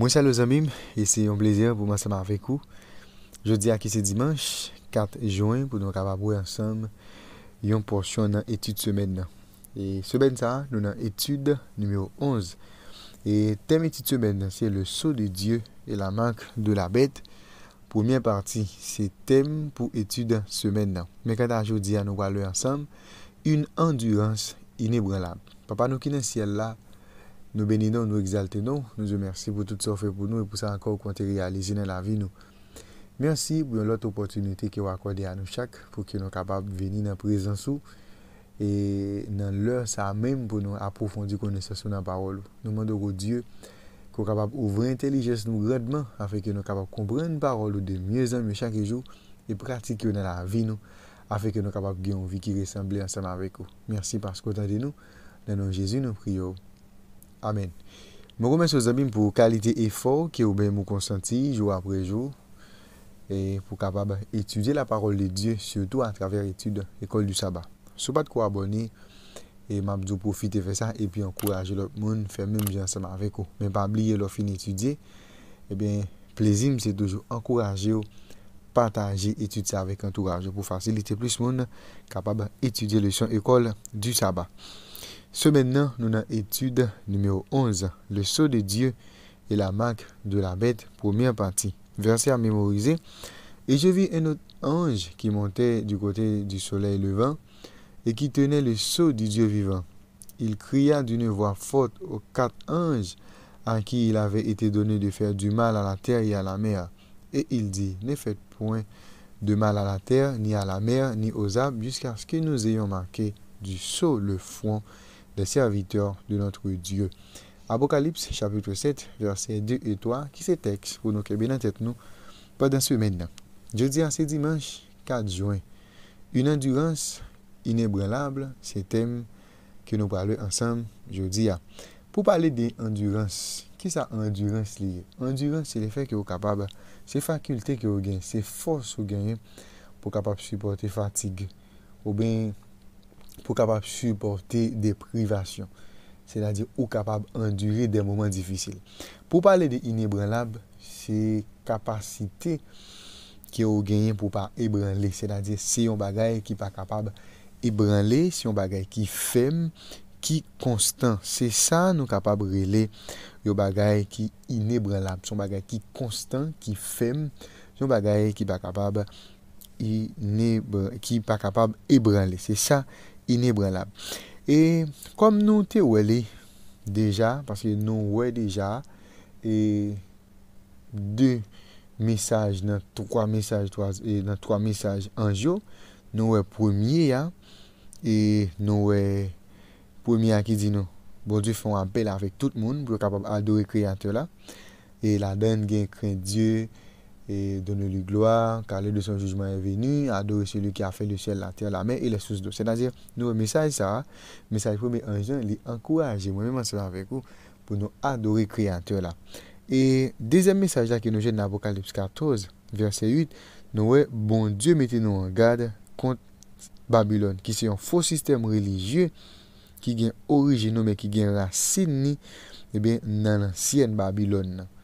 Mwen sa lo zanmim, e se yon plezier pou mwen seman vekou. Jodi a ki se dimanj, kat joun pou nou raba pou yon som, yon porsyon nan etude semen nan. E semen sa, nou nan etude numero 11. E tem etude semen nan, seye le so de dieu e la mank de la bete. Poumyen parti, se tem pou etude semen nan. Mwen kata jodi a nou wale yon som, yon endurance inibrela. Pa pa nou ki nan siel la. Nou beni nou, nou exalte nou, nou zyo mersi pou tout sa oufe pou nou e pou sa ankor kon te realize nan la vi nou. Mersi pou yon lot opotunite ki wakwade anou chak pou ki yon kapap veni nan prezansou e nan lòr sa mèm pou nou aprofondi konnesasyon nan parolou. Nou mandor ou Diyo kou kapap ouvre intelijes nou rèdman afe ki yon kapap komprende parolou de myèz anmè chak e jò e pratik yo nan la vi nou afe ki yon kapap gen yon vi ki resamble ansanm avèk ou. Mersi paskotan di nou, nan nou Jezi nou priyo. Amen. Je remercie les pour la qualité et l'effort que vous consenti jour après jour et pour capable étudier la parole de Dieu, surtout à travers l'étude l'école du sabbat. Si vous pas de quoi abonner, et vous profiter de ça et puis encourager gens monde, faire même bien ensemble avec vous. Mais pas oublier leur fin d'étudier. Eh bien, plaisir, c'est toujours encourager, partager, étudier avec entourage pour faciliter plus le monde capable d'étudier le son école du sabbat. Ce maintenant, nous avons étude numéro 11, le sceau de Dieu et la marque de la bête, première partie. Verset à mémoriser. Et je vis un autre ange qui montait du côté du soleil levant et qui tenait le sceau du Dieu vivant. Il cria d'une voix forte aux quatre anges à qui il avait été donné de faire du mal à la terre et à la mer. Et il dit, ne faites point de mal à la terre, ni à la mer, ni aux arbres, jusqu'à ce que nous ayons marqué du sceau le front serviteurs de notre Dieu. Apocalypse chapitre 7, verset 2 et 3, Qui se texte pour nos cabinet en tête pendant pendant ce semaine jeudi à dimanche 4 juin une endurance inébranlable C'est thèmes que nous parlons ensemble jeudi à pour parler de endurance, qui sa endurance liée? Endurance c'est le que vous capable. C'est facultés que vous gagnez. C'est force que vous gagnez pour capable supporter fatigue ou bien pou kapap suporte deprivasyon. Se dade ou kapap endure den mouman difisil. Pou pale de inebranlab, se kapasite ki ou genyen pou pa ebranle. Se dade se yon bagay ki pa kapab ebranle, se yon bagay ki fem, ki konstan. Se sa nou kapab rele yon bagay ki inebranlab. Se yon bagay ki konstan, ki fem, se yon bagay ki pa kapab inebranle. Se sa nou kapab ebranle. E kom nou te wè li deja, paske nou wè deja, e 2 mesaj, 3 mesaj, 3 mesaj anjou, nou wè premier ya, e nou wè premier akidino. Bojifon apel avik tout moun, pou yo kapab adore kreator la, e la den gen kren diyo, et donne lui gloire, car le de son jugement est venu, adore celui qui a fait le ciel, la terre, la mer, et les sources d'eau. C'est-à-dire, nou, messege ça, messege pou mè enjeun, li ankouraje, mè mè mè sè la vèkou, pou nou adore kri en terre la. Et, dezem messege la, ki nou jè nan apokalips 14, verse 8, nou wè, bon Dieu, mette nou an gade, kont Babylon, ki se yon fos sistem religieux, ki gen origino, mè ki gen rassini, e eh bè nan ansyen Babylon nan.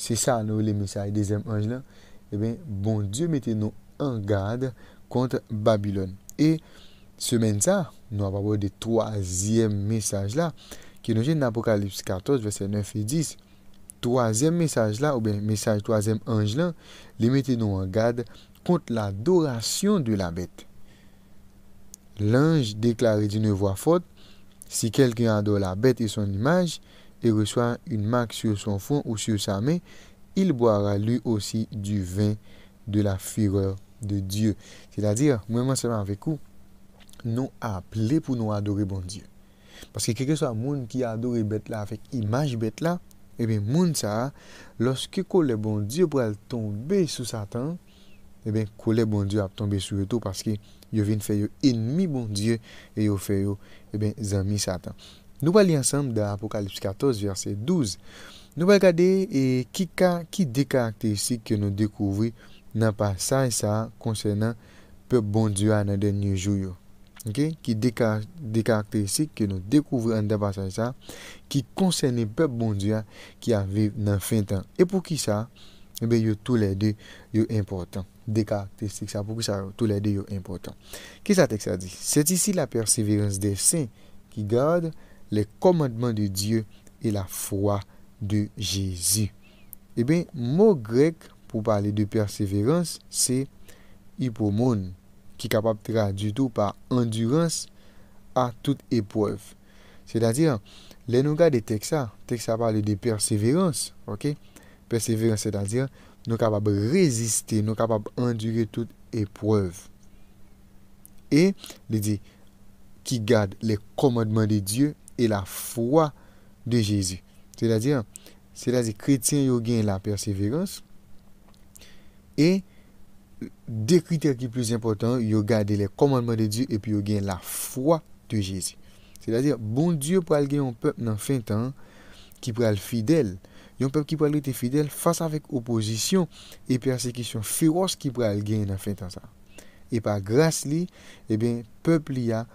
C'est ça, nous, le messages deuxième ange, là. Eh bien, bon Dieu nous en garde contre Babylone. Et même même ça, nous avons de troisième message, là, qui nous dans l'Apocalypse 14 verset 9 et 10. Troisième message, là, ou bien message troisième ange-là, les mettez-nous en garde contre l'adoration de la bête. L'ange déclarait d'une voix forte, si quelqu'un adore la bête et son image, et reçoit une marque sur son front ou sur sa main, il boira lui aussi du vin de la fureur de Dieu. C'est-à-dire, moi, seulement avec vous, nous appelés pour nous adorer bon Dieu. Parce que quel soit monde qui adore bête là avec image bête là, eh bien, monde ça, lorsque le bon Dieu pour tomber sous Satan, eh bien, le bon Dieu a tomber sur tout parce que il vient faire ennemi bon Dieu et il fait et eh bien, amis Satan. Nou pal li ansam da Apokalips 14 verset 12. Nou pal kade e, ki de karakteristik ke nou dekouvri nan pasan sa e konsen nan pep bonduwa nan denye jou yo. Ki de karakteristik ke nou dekouvri nan pasan e sa ki konsen nan pep bonduwa ki aviv nan fin tan. E pou ki sa, ebe yo tou le de yo importan. De karakteristik sa pou ki sa, tou le de yo importan. Ki sa tek sa di? Setisi la perseverans de sen ki gade. les commandements de Dieu et la foi de Jésus. Eh bien, mot grec pour parler de persévérance, c'est hypomone, qui est capable de traduire tout par endurance à toute épreuve. C'est-à-dire, les nougats des Texas, Texas parle de persévérance, ok? Persévérance, c'est-à-dire, nous sommes capables de résister, nous sommes capables d'endurer toute épreuve. Et, il dit, qui garde les commandements de Dieu et la foi de Jésus. C'est-à-dire, c'est-à-dire chrétien yo gagne la persévérance et deux critères qui sont plus importants, ils garder les commandements de Dieu et puis ils gagne la foi de Jésus. C'est-à-dire, bon Dieu pour gagner un peuple dans fin temps qui le fidèle. un peuple qui pral être fidèle face avec opposition et persécution féroce qui pral gagner dans fin temps ça. Et par grâce lui et eh bien, peuple y a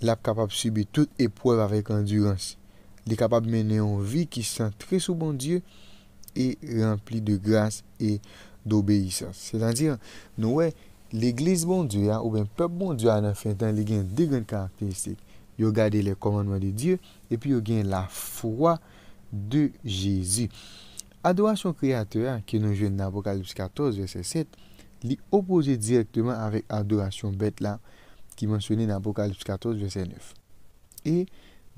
l ap kapab subi tout epouèv avèk endurans. Li kapab menè yon vi ki san trè sou bon Diyo e rempli de gras e dobeysans. Se tan dir nou wè, l Eglise bon Diyo ya ou ben pep bon Diyo an an fèntan li gen de gen karakteristik. Yo gade le komanman de Diyo epi yo gen la fwa de Jezi. Adorasyon kreator ya ki nou jwen nan Apokalypse 14 verset 7 li opose direktman avèk adorasyon bet la ki menswene nan Apokalips 14, verset 9. E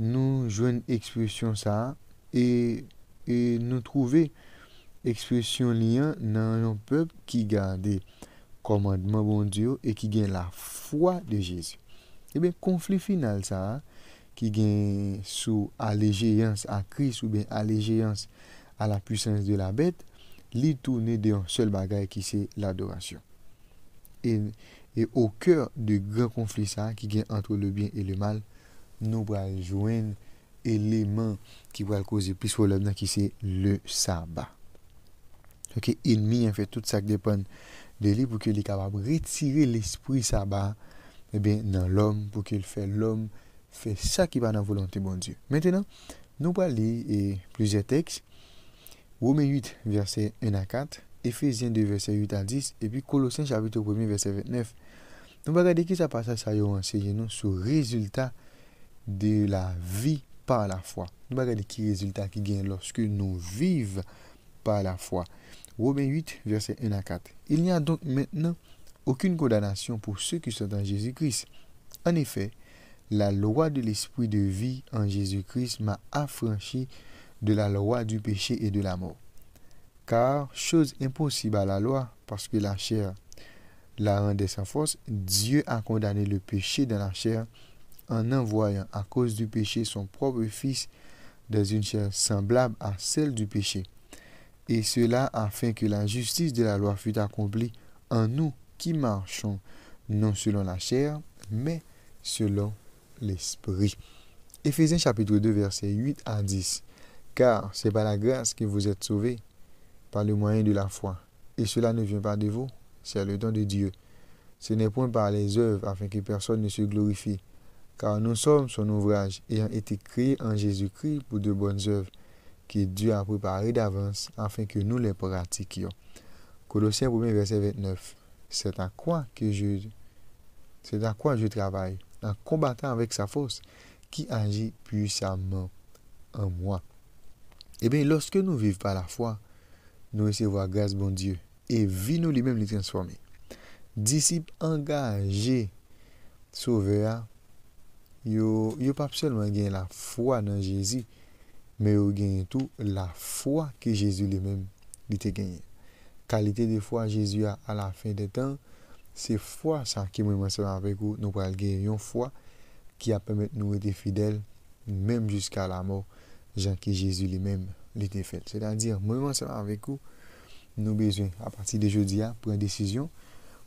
nou jwen eksplosyon sa, e nou trouve eksplosyon liyan nan yon pep ki gade komadman bon Diyo e ki gen la fwa de Jésus. E eh ben konflik final sa, ki gen sou alejeyans a Kris ou ben alejeyans a la pwisans de la bet, li tou ne de yon sel bagay ki se l'adorasyon. E... Et au coeur de grand conflit sa, ki gen entre le bien et le mal, nou bral joen elemen ki bral kouze pis wou lèb nan ki se le sabat. Ok, inmi en fè tout sak depan de li pou ke li kabab retiré l'esprit sabat eh nan l'homme pou ke l'homme fè sa ki bral nan volonté bon Dieu. Mètenan, nou bral li eh, plusieurs textes. Ou men 8 verset 1 à 4. Ephésiens 2, verset 8 à 10, et puis Colossiens chapitre 1, verset 29. Nous allons regarder qui ça passe à ça enseigné enseigner sur le résultat de la vie par la foi. Nous allons regarder qui résultat qui gagne lorsque nous vivons par la foi. Romains 8, verset 1 à 4. Il n'y a donc maintenant aucune condamnation pour ceux qui sont en Jésus-Christ. En effet, la loi de l'esprit de vie en Jésus-Christ m'a affranchi de la loi du péché et de la mort car chose impossible à la loi, parce que la chair la rendait sans force, Dieu a condamné le péché dans la chair en envoyant à cause du péché son propre Fils dans une chair semblable à celle du péché. Et cela afin que la justice de la loi fût accomplie en nous qui marchons non selon la chair, mais selon l'esprit. Éphésiens chapitre 2 verset 8 à 10. Car c'est par la grâce que vous êtes sauvés par le moyen de la foi. Et cela ne vient pas de vous, c'est le don de Dieu. Ce n'est point par les œuvres afin que personne ne se glorifie, car nous sommes son ouvrage, ayant été créés en Jésus-Christ pour de bonnes œuvres, que Dieu a préparées d'avance afin que nous les pratiquions. Colossiens 1 verset 29. C'est à quoi que je c'est à quoi je travaille, en combattant avec sa force qui agit puissamment en moi. Eh bien, lorsque nous vivons par la foi, Nou esevo a gaz bon Diyo E vi nou li men li transforme Disip angaje Souveya Yo pa pselman gen la fwa nan Jezi Me yo gen tout la fwa ki Jezi li men li te genye Kalite de fwa Jezi a la fin de tan Se fwa sa ki mwen mwesevan apèkou Nou pal gen yon fwa Ki a pemet nou ete fidel Mem jiska la mò Jan ki Jezi li men C'est-à-dire, moi, avec vous, nous besoin, à partir de jeudi, à prendre décision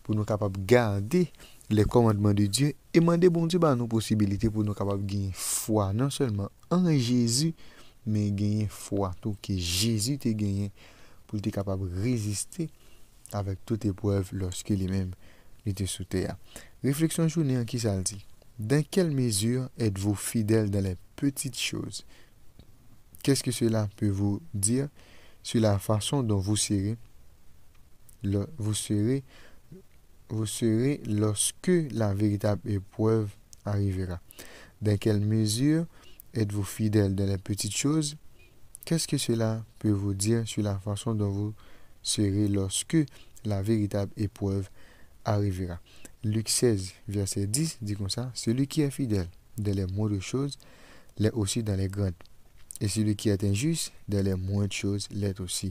pour nous capables de garder les commandements de Dieu et demander bon Dieu bah, nos possibilités pour nous capables de gagner foi, non seulement en Jésus, mais gagner foi, tout que Jésus t'a gagné pour être capable de résister avec toute épreuve lorsque lui-même était sous terre. Réflexion journée en qui ça dit. Dans quelle mesure êtes-vous fidèle dans les petites choses Qu'est-ce que cela peut vous dire sur la façon dont vous serez, vous serez, vous serez lorsque la véritable épreuve arrivera Dans quelle mesure êtes-vous fidèle dans les petites choses Qu'est-ce que cela peut vous dire sur la façon dont vous serez lorsque la véritable épreuve arrivera Luc 16, verset 10 dit comme ça, Celui qui est fidèle dans les moindres choses, l'est aussi dans les grandes. E si lè ki aten jous, dè lè mwen chouz lèt osi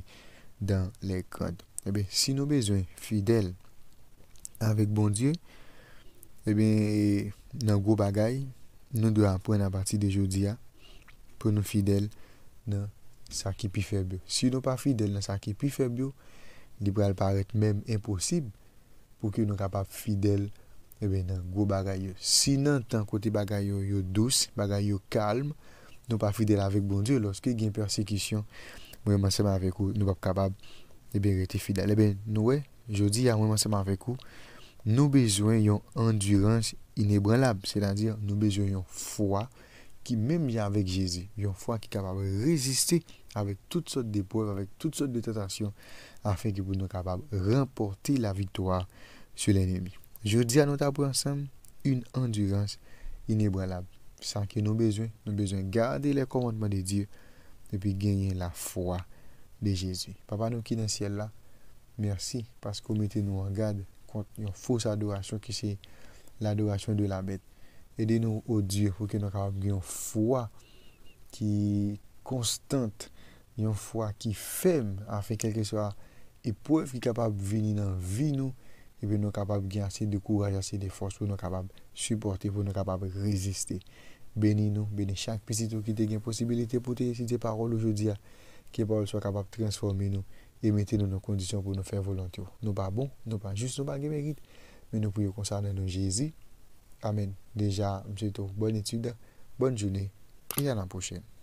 dan lè kod. E bè, si nou bezwen fidèl avèk bon Diyo, e bè, nan gwo bagay, nou dè apren an pati de joudiya, pou nou fidèl nan sakipi febyo. Si nou pa fidèl nan sakipi febyo, lipral parek mèm imposib pou ki nou ka pa fidèl nan gwo bagay yo. Si nou tan kote bagay yo yo dous, bagay yo kalm, Nou pa fidel avèk bon diyo, lòske gen persekisyon, mwen manseman avèk ou, nou pa pou kapab, ebe, rete fidel. Ebe, eh nouè, jodi ya mwen manseman avèk ou, nou bezwen yon endurance inebrenlap. Sè la diyo, nou bezwen yon fwa ki mèm yon avèk Jezi, yon fwa ki kapab reziste avèk tout sot de pov, avèk tout sot de tratasyon, afèn ki pou nou kapab remporti la viktoa sou l'enemi. Jodi ya nou ta pou ansam, yon endurance inebrenlap. sa ki nou bezwen, nou bezwen gade le komantman de Diyo, de pi genye la fwa de Jezi. Papa nou ki den siel la, mersi, paskou mette nou an gade kont yon fous adorasyon ki se l'adorasyon de la bet. Ede nou o Diyo pou ke nou kapab gen yon fwa ki konstante, yon fwa ki fem, afen keke soa e pou ef ki kapab veni nan vi nou, epi nou kapab gen ase de kouraj, ase de fos pou nou kapab suporte, pou nou kapab reziste. Bénis nous, bénis chaque petit qui a une possibilité pour te écouter paroles aujourd'hui, que les paroles soient capables de transformer nous et mettre nous dans conditions pour nous faire volontiers. Nous ne sommes pas bons, nous ne sommes pas juste, nous ne sommes pas mérite, mais nous prions concernant nous Jésus. Amen. Déjà, monsieur, bonne étude, bonne journée et à la prochaine.